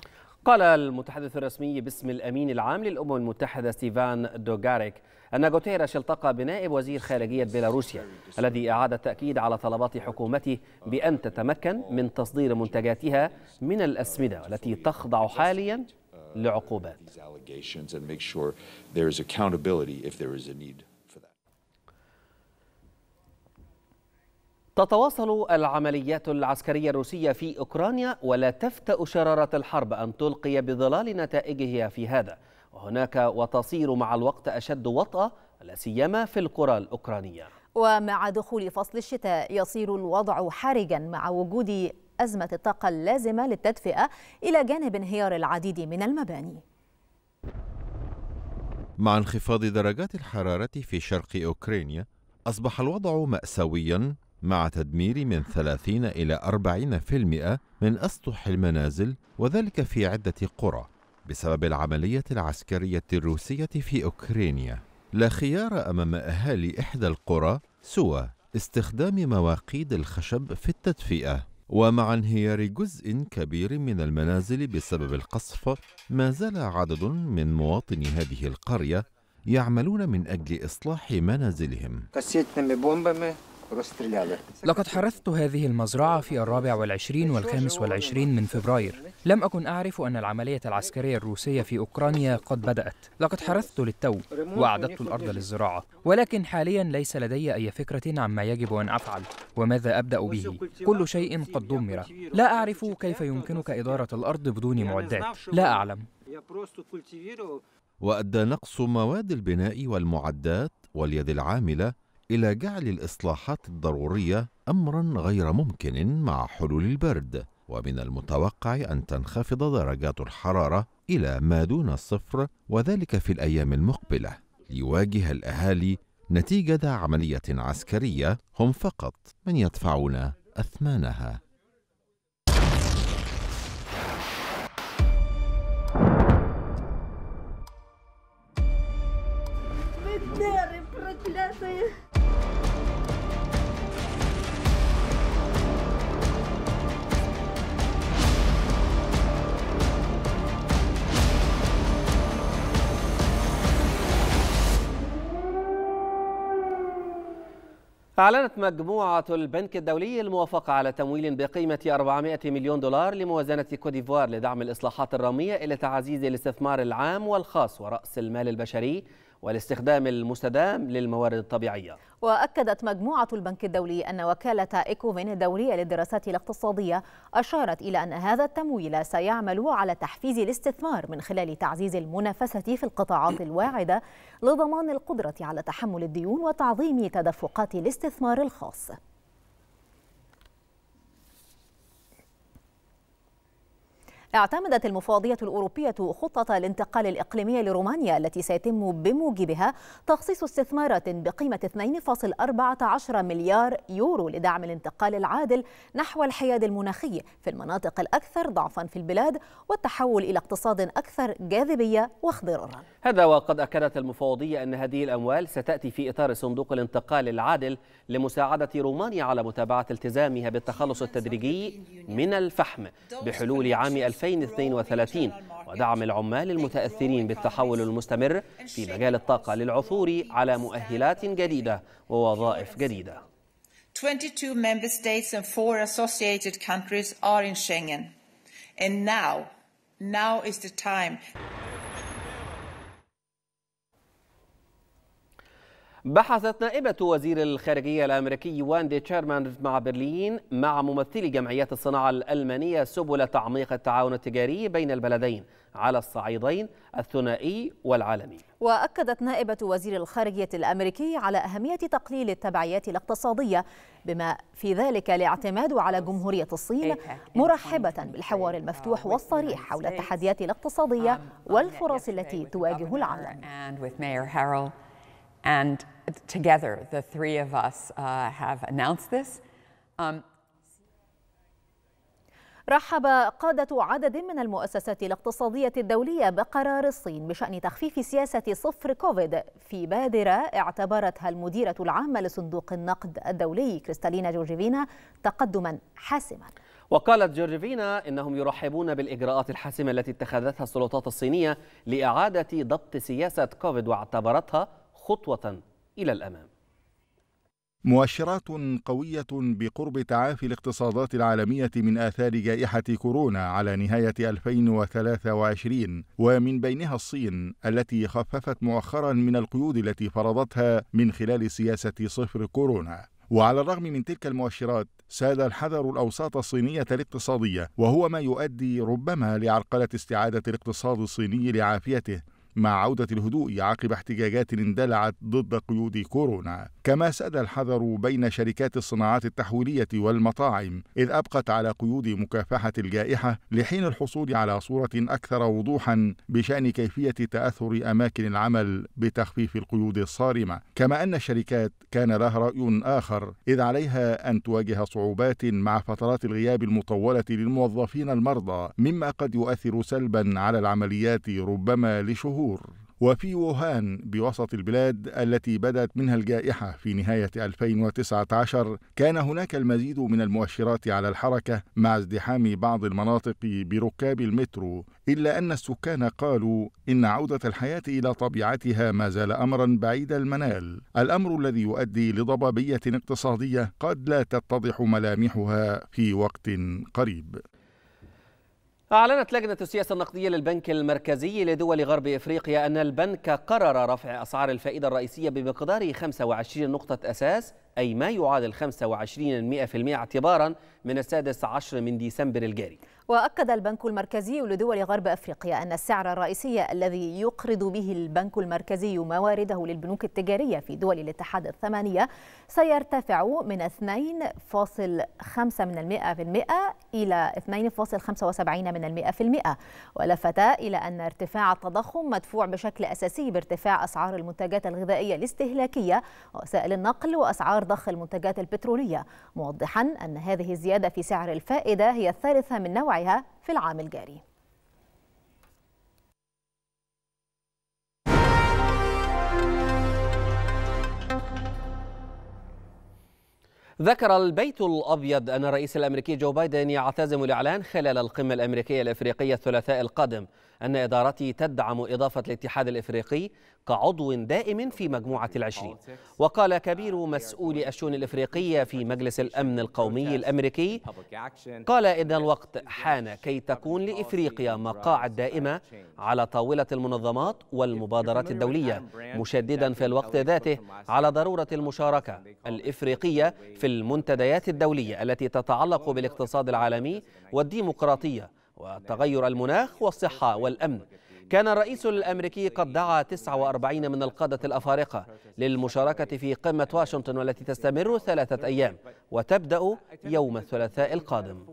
قال المتحدث الرسمي باسم الأمين العام للأمم المتحدة ستيفان دوغاريك أن غوتيريش التقى بنائب وزير خارجية بيلاروسيا الذي أعاد التأكيد على طلبات حكومته بأن تتمكن من تصدير منتجاتها من الأسمدة التي تخضع حاليا لعقوبات تتواصل العمليات العسكرية الروسية في أوكرانيا ولا تفتأ شرارة الحرب أن تلقي بظلال نتائجها في هذا وهناك وتصير مع الوقت أشد وطأة لا سيما في القرى الأوكرانية ومع دخول فصل الشتاء يصير الوضع حرجا مع وجود أزمة الطاقة اللازمة للتدفئة إلى جانب انهيار العديد من المباني مع انخفاض درجات الحرارة في شرق أوكرانيا أصبح الوضع مأساويا مع تدمير من 30 إلى 40% من أسطح المنازل وذلك في عدة قرى بسبب العملية العسكرية الروسية في أوكرانيا لا خيار أمام أهالي إحدى القرى سوى استخدام مواقيد الخشب في التدفئة ومع انهيار جزء كبير من المنازل بسبب القصف ما زال عدد من مواطني هذه القرية يعملون من أجل إصلاح منازلهم لقد حرثت هذه المزرعة في الرابع والعشرين والخامس والعشرين من فبراير لم أكن أعرف أن العملية العسكرية الروسية في أوكرانيا قد بدأت لقد حرثت للتو وأعددت الأرض للزراعة ولكن حاليا ليس لدي أي فكرة عما يجب أن أفعل وماذا أبدأ به كل شيء قد دمر لا أعرف كيف يمكنك إدارة الأرض بدون معدات لا أعلم وأدى نقص مواد البناء والمعدات واليد العاملة إلى جعل الإصلاحات الضرورية أمرا غير ممكن مع حلول البرد ومن المتوقع أن تنخفض درجات الحرارة إلى ما دون الصفر وذلك في الأيام المقبلة ليواجه الأهالي نتيجة عملية عسكرية هم فقط من يدفعون أثمانها проклятые. أعلنت مجموعة البنك الدولي الموافقة على تمويل بقيمة 400 مليون دولار لموازنة كوديفوار لدعم الإصلاحات الرامية إلى تعزيز الاستثمار العام والخاص ورأس المال البشري والاستخدام المستدام للموارد الطبيعية وأكدت مجموعة البنك الدولي أن وكالة إيكوفين الدولية للدراسات الاقتصادية أشارت إلى أن هذا التمويل سيعمل على تحفيز الاستثمار من خلال تعزيز المنافسة في القطاعات الواعدة لضمان القدرة على تحمل الديون وتعظيم تدفقات الاستثمار الخاص اعتمدت المفوضية الأوروبية خطة الانتقال الإقليمية لرومانيا التي سيتم بموجبها تخصيص استثمارات بقيمة 2.14 مليار يورو لدعم الانتقال العادل نحو الحياد المناخي في المناطق الأكثر ضعفا في البلاد والتحول إلى اقتصاد أكثر جاذبية واخضرارا هذا وقد أكدت المفوضية أن هذه الأموال ستأتي في إطار صندوق الانتقال العادل لمساعدة رومانيا على متابعة التزامها بالتخلص التدريجي من الفحم بحلول عام 2000 2032 ودعم العمال المتأثرين بالتحول المستمر في مجال الطاقة للعثور على مؤهلات جديدة ووظائف جديدة 22 member states and four associated countries are in Schengen. And now, now is the time. بحثت نائبة وزير الخارجية الأمريكي واندي تشيرمان مع برلين مع ممثلي جمعيات الصناعة الألمانية سبل تعميق التعاون التجاري بين البلدين على الصعيدين الثنائي والعالمي وأكدت نائبة وزير الخارجية الأمريكي على أهمية تقليل التبعيات الاقتصادية بما في ذلك الاعتماد على جمهورية الصين إيه مرحبة إيه بالحوار المفتوح والصريح حول التحديات الاقتصادية um, والفرص التي تواجه العالم and together, the three of us uh, have announced this. Um, رحب قادة عدد من المؤسسات الاقتصادية الدولية بقرار الصين بشأن تخفيف سياسة صفر كوفيد في بادرة اعتبرتها المديرة العامة لصندوق النقد الدولي كريستالينا جورجيفينا تقدما حاسما وقالت جورجيفينا إنهم يرحبون بالإجراءات الحاسمة التي اتخذتها السلطات الصينية لإعادة ضبط سياسة كوفيد واعتبرتها خطوة إلى الأمام مؤشرات قوية بقرب تعافي الاقتصادات العالمية من آثار جائحة كورونا على نهاية 2023 ومن بينها الصين التي خففت مؤخرا من القيود التي فرضتها من خلال سياسة صفر كورونا وعلى الرغم من تلك المؤشرات ساد الحذر الأوساط الصينية الاقتصادية وهو ما يؤدي ربما لعرقلة استعادة الاقتصاد الصيني لعافيته مع عودة الهدوء عقب احتجاجات اندلعت ضد قيود كورونا كما ساد الحذر بين شركات الصناعات التحويلية والمطاعم إذ أبقت على قيود مكافحة الجائحة لحين الحصول على صورة أكثر وضوحا بشأن كيفية تأثر أماكن العمل بتخفيف القيود الصارمة كما أن الشركات كان لها رأي آخر إذ عليها أن تواجه صعوبات مع فترات الغياب المطولة للموظفين المرضى مما قد يؤثر سلبا على العمليات ربما لشهور شهور وفي ووهان بوسط البلاد التي بدأت منها الجائحة في نهاية 2019 كان هناك المزيد من المؤشرات على الحركة مع ازدحام بعض المناطق بركاب المترو إلا أن السكان قالوا إن عودة الحياة إلى طبيعتها ما زال أمرا بعيد المنال الأمر الذي يؤدي لضبابية اقتصادية قد لا تتضح ملامحها في وقت قريب أعلنت لجنة السياسة النقدية للبنك المركزي لدول غرب إفريقيا أن البنك قرر رفع أسعار الفائدة الرئيسية بمقدار 25 نقطة أساس أي ما يعادل 25% اعتبارا من السادس عشر من ديسمبر الجاري وأكد البنك المركزي لدول غرب أفريقيا أن السعر الرئيسي الذي يقرض به البنك المركزي موارده للبنوك التجارية في دول الاتحاد الثمانية سيرتفع من 2.5% إلى 2.75% من ولفت إلى أن ارتفاع التضخم مدفوع بشكل أساسي بارتفاع أسعار المنتجات الغذائية الاستهلاكية ووسائل النقل وأسعار ضخ المنتجات البترولية موضحا أن هذه الزيادة في سعر الفائدة هي الثالثة من نوعها ووقعها في العام الجاري ذكر البيت الأبيض أن الرئيس الأمريكي جو بايدن يعتزم الإعلان خلال القمة الأمريكية الأفريقية الثلاثاء القادم أن إدارتي تدعم إضافة الاتحاد الإفريقي كعضو دائم في مجموعة العشرين وقال كبير مسؤولي الشؤون الإفريقية في مجلس الأمن القومي الأمريكي قال إن الوقت حان كي تكون لإفريقيا مقاعد دائمة على طاولة المنظمات والمبادرات الدولية مشددا في الوقت ذاته على ضرورة المشاركة الإفريقية في المنتديات الدولية التي تتعلق بالاقتصاد العالمي والديمقراطية وتغير المناخ والصحة والأمن كان الرئيس الأمريكي قد دعا 49 من القادة الأفارقة للمشاركة في قمة واشنطن والتي تستمر ثلاثة أيام وتبدأ يوم الثلاثاء القادم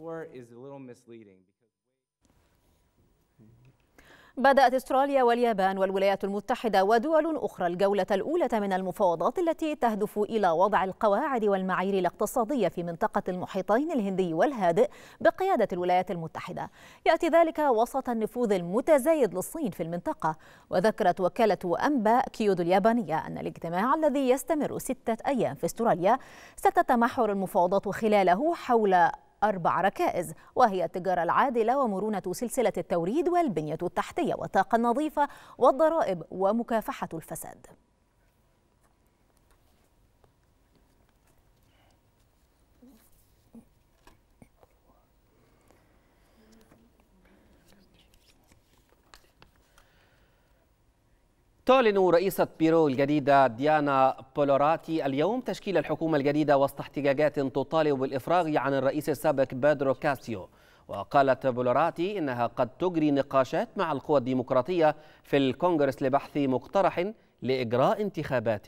بدأت استراليا واليابان والولايات المتحدة ودول أخرى الجولة الأولى من المفاوضات التي تهدف إلى وضع القواعد والمعايير الاقتصادية في منطقة المحيطين الهندي والهادئ بقيادة الولايات المتحدة. يأتي ذلك وسط النفوذ المتزايد للصين في المنطقة، وذكرت وكالة أنباء كيودو اليابانية أن الاجتماع الذي يستمر ستة أيام في استراليا ستتمحور المفاوضات خلاله حول أربع ركائز وهي التجارة العادلة ومرونة سلسلة التوريد والبنية التحتية والطاقة النظيفة والضرائب ومكافحة الفساد تعلن رئيسة بيرو الجديدة ديانا بولوراتي اليوم تشكيل الحكومة الجديدة وسط احتجاجات تطالب بالإفراغ عن الرئيس السابق بادرو كاسيو وقالت بولوراتي إنها قد تجري نقاشات مع القوى الديمقراطية في الكونغرس لبحث مقترح لإجراء انتخابات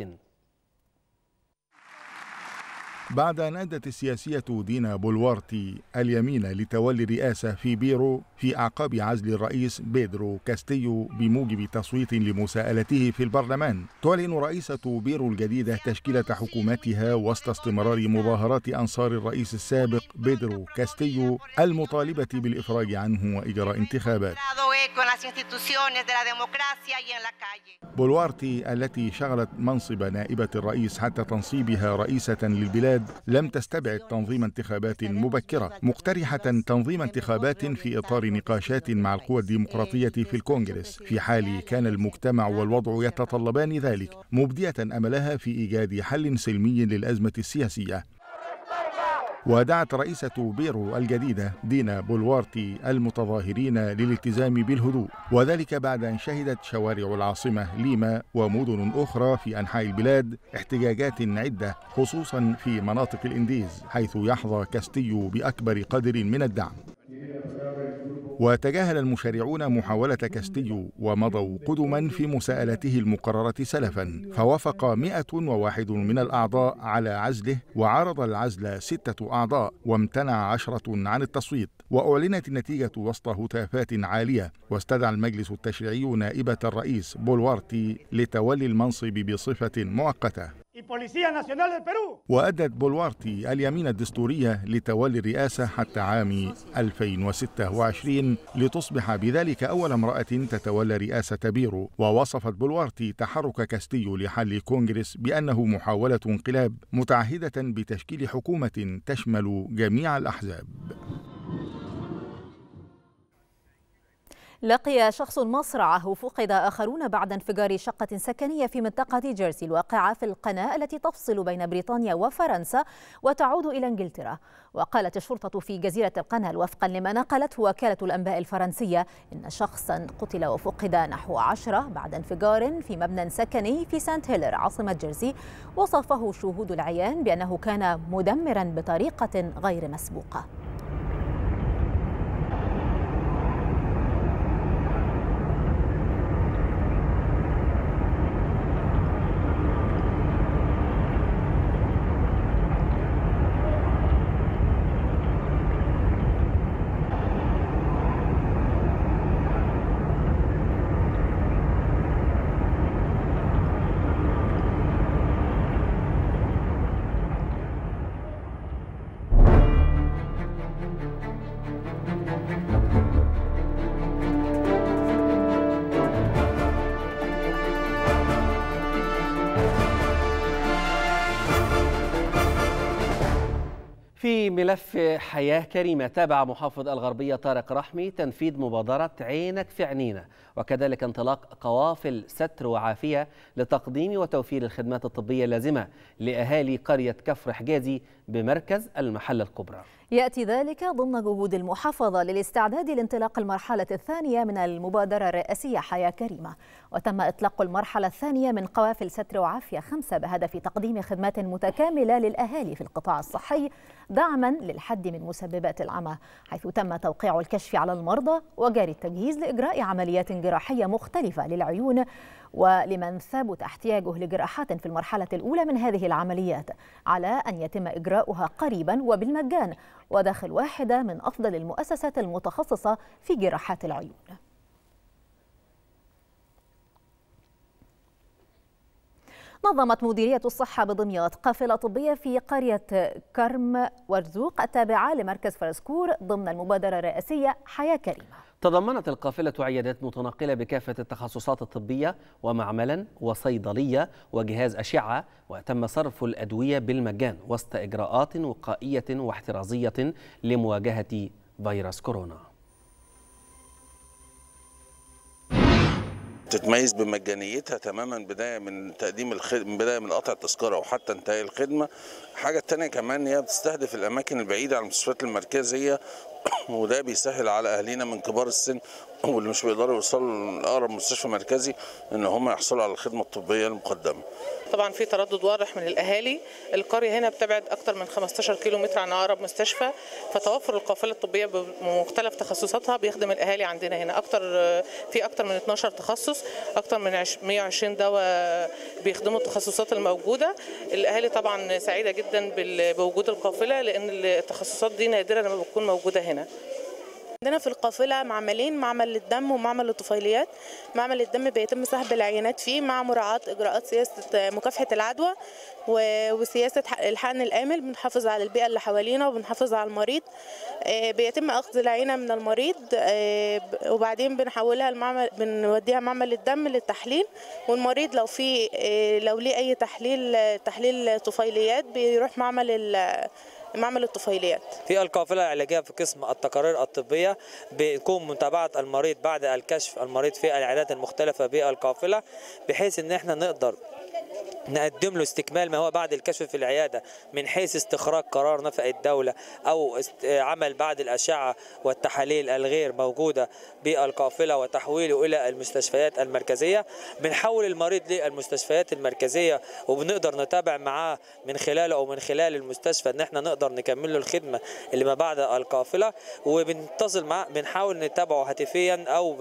بعد أن أدت السياسية دينا بولوارتي اليمين لتولي الرئاسة في بيرو في أعقاب عزل الرئيس بيدرو كاستيو بموجب تصويت لمساءلته في البرلمان تعلن رئيسة بيرو الجديدة تشكيلة حكومتها وسط استمرار مظاهرات أنصار الرئيس السابق بيدرو كاستيو المطالبة بالإفراج عنه وإجراء انتخابات بولوارتي التي شغلت منصب نائبة الرئيس حتى تنصيبها رئيسة للبلاد البلاد لم تستبعد تنظيم انتخابات مبكرة مقترحة تنظيم انتخابات في إطار نقاشات مع القوى الديمقراطية في الكونغرس في حال كان المجتمع والوضع يتطلبان ذلك مبدية أملها في إيجاد حل سلمي للأزمة السياسية ودعت رئيسة بيرو الجديدة دينا بولوارتي المتظاهرين للالتزام بالهدوء وذلك بعد أن شهدت شوارع العاصمة ليما ومدن أخرى في أنحاء البلاد احتجاجات عدة خصوصا في مناطق الإنديز حيث يحظى كاستيو بأكبر قدر من الدعم وتجاهل المشرعون محاولة كاستيو ومضوا قدما في مساءلته المقررة سلفا فوافق 101 من الأعضاء على عزله وعرض العزل ستة أعضاء وامتنع عشرة عن التصويت وأعلنت النتيجة وسط هتافات عالية واستدعى المجلس التشريعي نائبة الرئيس بولوارتي لتولي المنصب بصفة مؤقتة وأدت بولوارتي اليمين الدستورية لتولي الرئاسة حتى عام 2026 لتصبح بذلك أول امرأة تتولى رئاسة بيرو ووصفت بولوارتي تحرك كاستيو لحل كونغرس بأنه محاولة انقلاب متعهدة بتشكيل حكومة تشمل جميع الأحزاب لقي شخص مصرعه وفقد آخرون بعد انفجار شقة سكنية في منطقة جيرسي الواقعة في القناة التي تفصل بين بريطانيا وفرنسا وتعود إلى إنجلترا وقالت الشرطة في جزيرة القناة وفقا لما نقلته وكالة الأنباء الفرنسية إن شخصا قتل وفقد نحو عشرة بعد انفجار في مبنى سكني في سانت هيلر عاصمة جيرسي وصفه شهود العيان بأنه كان مدمرا بطريقة غير مسبوقة في ملف حياة كريمة تابع محافظ الغربية طارق رحمي تنفيذ مبادرة عينك في عنينا وكذلك انطلاق قوافل ستر وعافية لتقديم وتوفير الخدمات الطبية اللازمة لأهالي قرية كفر حجازي بمركز المحلة الكبرى يأتي ذلك ضمن جهود المحافظة للاستعداد لانطلاق المرحلة الثانية من المبادرة الرئاسية حياة كريمة وتم إطلاق المرحلة الثانية من قوافل ستر وعافية خمسة بهدف تقديم خدمات متكاملة للأهالي في القطاع الصحي دعما للحد من مسببات العمى حيث تم توقيع الكشف على المرضى وجاري التجهيز لإجراء عمليات جراحية مختلفة للعيون ولمن ثبت احتياجه لجراحات في المرحلة الأولى من هذه العمليات على أن يتم إجراؤها قريبا وبالمجان وداخل واحدة من أفضل المؤسسات المتخصصة في جراحات العيون نظمت مديرية الصحة بدمياط قافلة طبية في قرية كرم ورزوق التابعة لمركز فرسكور ضمن المبادرة الرئاسية حياة كريمة تضمنت القافلة عيادات متنقلة بكافة التخصصات الطبية ومعملا وصيدلية وجهاز أشعة وتم صرف الأدوية بالمجان وسط إجراءات وقائية واحترازية لمواجهة فيروس كورونا تتميز بمجانيتها تماما بدايه من تقديم الخدمه بدايه من قطع التذكره وحتى انتهاء الخدمه الحاجه الثانيه كمان هي بتستهدف الاماكن البعيده عن المستشفيات المركزيه وده بيسهل على اهلنا من كبار السن واللي مش بيقدروا يوصلوا لاقرب مستشفى مركزي ان هم يحصلوا على الخدمه الطبيه المقدمه. طبعا في تردد واضح من الاهالي، القريه هنا بتبعد اكثر من 15 كيلو متر عن اقرب مستشفى، فتوفر القافله الطبيه بمختلف تخصصاتها بيخدم الاهالي عندنا هنا اكثر في اكثر من 12 تخصص، اكثر من 120 دواء بيخدموا التخصصات الموجوده، الاهالي طبعا سعيده جدا بوجود القافله لان التخصصات دي نادرا لما بتكون موجوده هنا. عندنا في القافلة معملين معمل للدم ومعمل للطفيليات معمل الدم بيتم سحب العينات فيه مع مراعاة إجراءات سياسة مكافحة العدوى وسياسة الحقن الآمل بنحافظ على البيئة اللي حوالينا وبنحافظ على المريض آه، بيتم أخذ العينة من المريض آه، وبعدين بنحولها المعمل بنوديها معمل الدم للتحليل والمريض لو في آه، لو ليه أي تحليل تحليل طفيليات بيروح معمل معمل الطفيليات في القافله العلاجيه في قسم التقارير الطبيه بيكون متابعه المريض بعد الكشف المريض في العيادات المختلفه بالقافله بحيث ان احنا نقدر نقدم له استكمال ما هو بعد الكشف في العيادة من حيث استخراج قرار نفقة الدولة أو عمل بعد الأشعة والتحاليل الغير موجودة بالقافلة وتحويله إلى المستشفيات المركزية بنحول المريض للمستشفيات المركزية وبنقدر نتابع معاه من خلاله أو من خلال المستشفى إن احنا نقدر نكمل له الخدمة اللي ما بعد القافلة وبنتصل معاه بنحاول نتابعه هاتفيا أو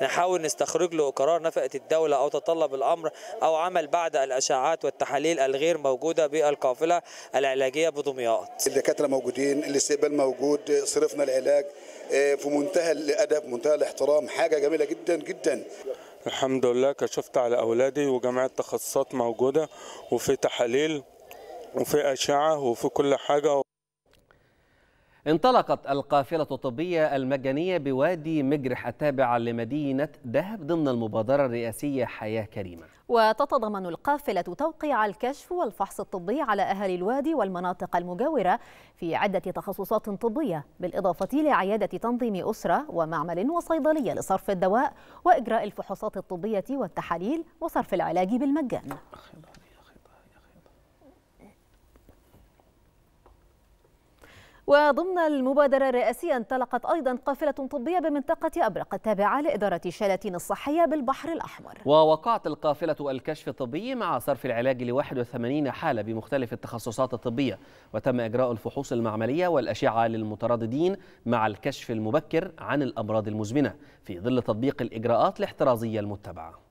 بنحاول آه، نستخرج له قرار نفقة الدولة أو تطلب الأمر أو عمل للعمل بعد الأشعاعات والتحاليل الغير موجودة بالقافلة العلاجية بدمياط الدكاترة موجودين الاستقبال موجود صرفنا العلاج آه، في منتهى الأدب منتهى الاحترام حاجة جميلة جدا جدا الحمد لله كشفت على أولادي وجميع التخصصات موجودة وفي تحاليل وفي أشعة وفي كل حاجة انطلقت القافلة الطبية المجانية بوادي مجرح التابع لمدينة دهب ضمن المبادرة الرئاسية حياة كريمة وتتضمن القافلة توقيع الكشف والفحص الطبي على أهالي الوادي والمناطق المجاورة في عدة تخصصات طبية بالإضافة لعيادة تنظيم أسرة ومعمل وصيدلية لصرف الدواء وإجراء الفحوصات الطبية والتحاليل وصرف العلاج بالمجان وضمن المبادرة الرئاسية انطلقت أيضا قافلة طبية بمنطقة أبرق التابعة لإدارة شلاتين الصحية بالبحر الأحمر ووقعت القافلة الكشف الطبي مع صرف العلاج ل 81 حالة بمختلف التخصصات الطبية وتم إجراء الفحوص المعملية والأشعة للمترددين مع الكشف المبكر عن الأمراض المزمنة في ظل تطبيق الإجراءات الاحترازية المتبعة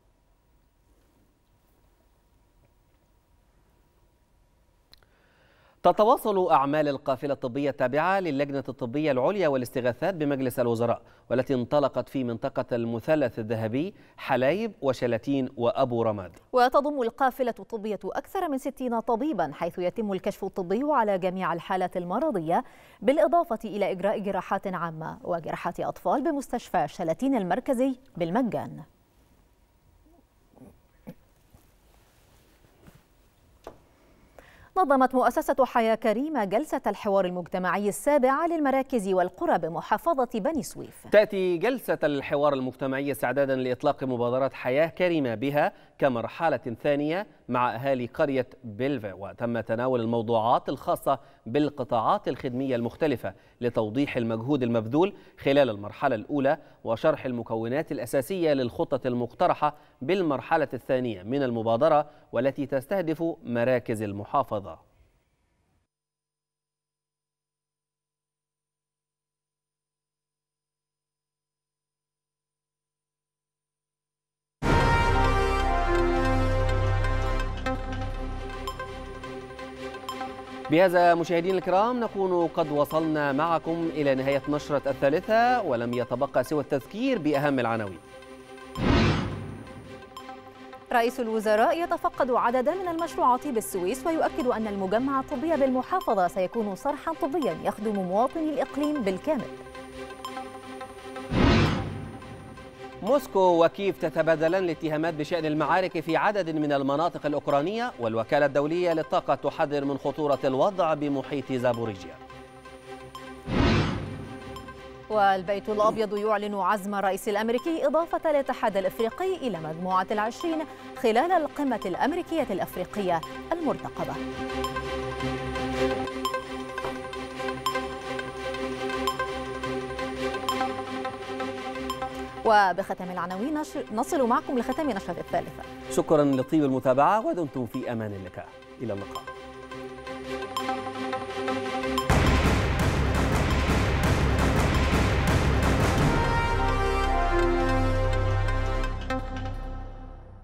تتواصل أعمال القافلة الطبية التابعة للجنة الطبية العليا والاستغاثات بمجلس الوزراء والتي انطلقت في منطقة المثلث الذهبي حلايب وشلاتين وأبو رماد وتضم القافلة الطبية أكثر من 60 طبيبا حيث يتم الكشف الطبي على جميع الحالات المرضية بالإضافة إلى إجراء جراحات عامة وجراحات أطفال بمستشفى شلاتين المركزي بالمجان نظمت مؤسسة حياة كريمة جلسة الحوار المجتمعي السابعة للمراكز والقرى بمحافظة بني سويف تأتي جلسة الحوار المجتمعي استعدادا لإطلاق مبادرة حياة كريمة بها كمرحلة ثانية مع أهالي قرية بيلفا وتم تناول الموضوعات الخاصة بالقطاعات الخدمية المختلفة لتوضيح المجهود المبذول خلال المرحلة الأولى وشرح المكونات الأساسية للخطة المقترحة بالمرحلة الثانية من المبادرة والتي تستهدف مراكز المحافظة بهذا مشاهدينا الكرام نكون قد وصلنا معكم إلى نهاية نشرة الثالثة ولم يتبقى سوى التذكير بأهم العناوين رئيس الوزراء يتفقد عددا من المشروعات بالسويس ويؤكد أن المجمع الطبي بالمحافظة سيكون صرحا طبيا يخدم مواطني الإقليم بالكامل موسكو وكييف تتبادلان الاتهامات بشأن المعارك في عدد من المناطق الأوكرانية والوكالة الدولية للطاقة تحذر من خطورة الوضع بمحيط زابوريجيا والبيت الأبيض يعلن عزم الرئيس الأمريكي إضافة الاتحاد الإفريقي إلى مجموعة العشرين خلال القمة الأمريكية الأفريقية المرتقبة وبختام العناوين نصل معكم لختام نشرة الثالثة شكرا لطيب المتابعة ودمتم في أمان الله إلى اللقاء